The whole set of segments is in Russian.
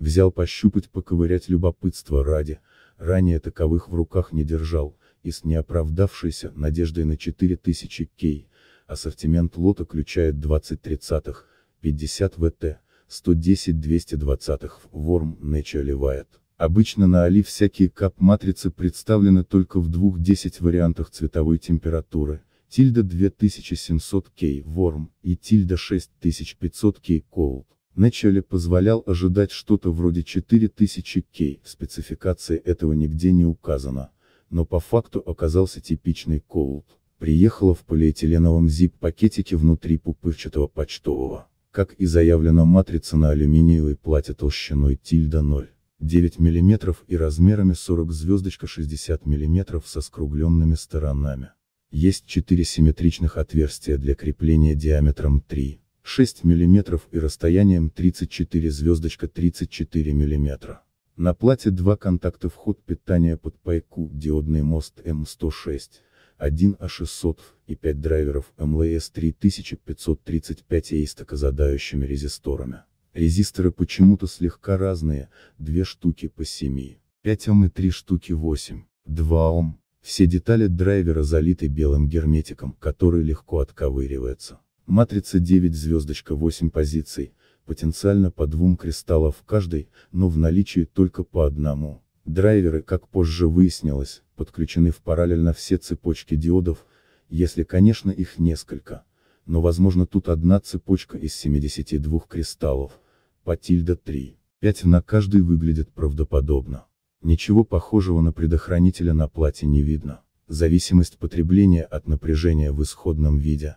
Взял пощупать, поковырять любопытство ради, ранее таковых в руках не держал, и с неоправдавшейся надеждой на 4000 кей, ассортимент лота включает 20-30-х, 50 ВТ, 110-220 Worm Nature Leviat. Обычно на Али всякие кап-матрицы представлены только в двух 10 вариантах цветовой температуры, тильда 2700 кей Worm и тильда 6500 кей Cold. Начале позволял ожидать что-то вроде 4000 кей, спецификации этого нигде не указано, но по факту оказался типичный колд. Приехала в полиэтиленовом zip-пакетике внутри пупырчатого почтового. Как и заявлено матрица на алюминиевой плате толщиной тильда 0. 9 мм и размерами 40 звездочка 60 мм со скругленными сторонами. Есть 4 симметричных отверстия для крепления диаметром 3 6 мм и расстоянием 34 звездочка 34 мм. На плате два контакта вход питания под пайку, диодный мост М106, 1 А600 и 5 драйверов МЛС 3535 с задающими резисторами. Резисторы почему-то слегка разные, две штуки по 7, 5 Ом и 3 штуки 8, 2 Ом. Все детали драйвера залиты белым герметиком, который легко отковыривается. Матрица 9 звездочка 8 позиций, потенциально по двум кристаллов каждой, но в наличии только по одному. Драйверы, как позже выяснилось, подключены в параллельно все цепочки диодов, если конечно их несколько. Но возможно тут одна цепочка из 72 кристаллов, по тильда 3. 5 на каждый выглядит правдоподобно. Ничего похожего на предохранителя на плате не видно. Зависимость потребления от напряжения в исходном виде.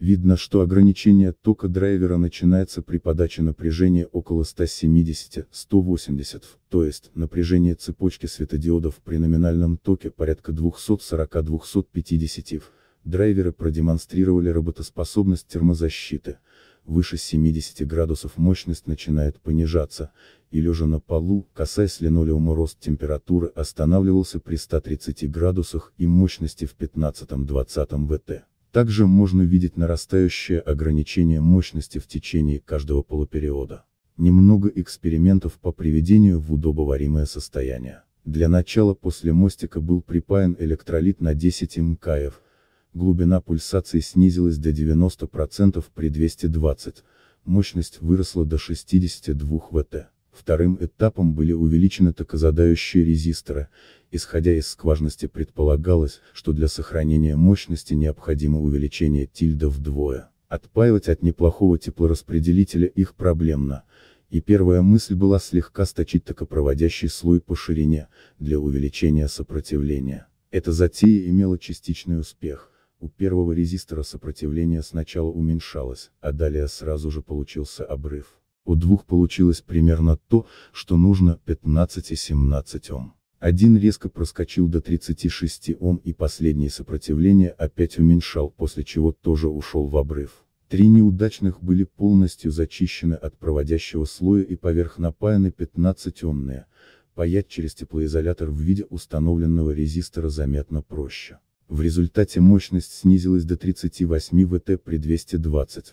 Видно, что ограничение тока драйвера начинается при подаче напряжения около 170-180 В, то есть, напряжение цепочки светодиодов при номинальном токе порядка 240-250 В. Драйверы продемонстрировали работоспособность термозащиты. Выше 70 градусов мощность начинает понижаться, и лежа на полу, касаясь линолеума рост температуры останавливался при 130 градусах и мощности в 15-20 ВТ. Также можно видеть нарастающее ограничение мощности в течение каждого полупериода. Немного экспериментов по приведению в удобоваримое состояние. Для начала после мостика был припаян электролит на 10 МКФ, глубина пульсации снизилась до 90% при 220, мощность выросла до 62 ВТ. Вторым этапом были увеличены токозадающие резисторы, исходя из скважности предполагалось, что для сохранения мощности необходимо увеличение тильда вдвое. Отпаивать от неплохого теплораспределителя их проблемно, и первая мысль была слегка сточить токопроводящий слой по ширине, для увеличения сопротивления. Эта затея имела частичный успех. У первого резистора сопротивление сначала уменьшалось, а далее сразу же получился обрыв. У двух получилось примерно то, что нужно, 15 и 17 Ом. Один резко проскочил до 36 Ом и последнее сопротивление опять уменьшал, после чего тоже ушел в обрыв. Три неудачных были полностью зачищены от проводящего слоя и поверх напаяны 15 Омные, паять через теплоизолятор в виде установленного резистора заметно проще. В результате мощность снизилась до 38 ВТ при 220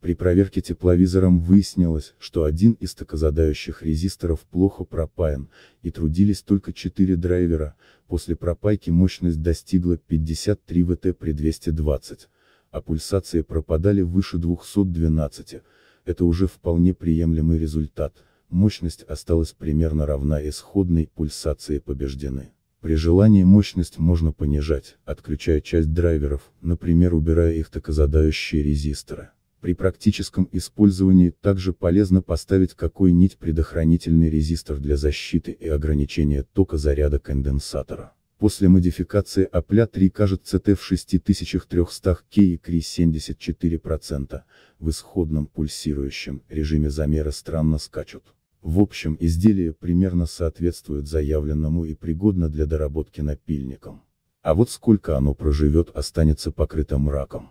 При проверке тепловизором выяснилось, что один из токозадающих резисторов плохо пропаян, и трудились только 4 драйвера, после пропайки мощность достигла 53 ВТ при 220, а пульсации пропадали выше 212, это уже вполне приемлемый результат, мощность осталась примерно равна исходной, пульсации побеждены. При желании мощность можно понижать, отключая часть драйверов, например убирая их токозадающие резисторы. При практическом использовании также полезно поставить какой-нибудь предохранительный резистор для защиты и ограничения тока заряда конденсатора. После модификации Apple 3 кажет CT в 6300 K и CRI 74%, в исходном пульсирующем режиме замеры странно скачут. В общем изделие примерно соответствует заявленному и пригодно для доработки напильником. А вот сколько оно проживет останется покрытым раком.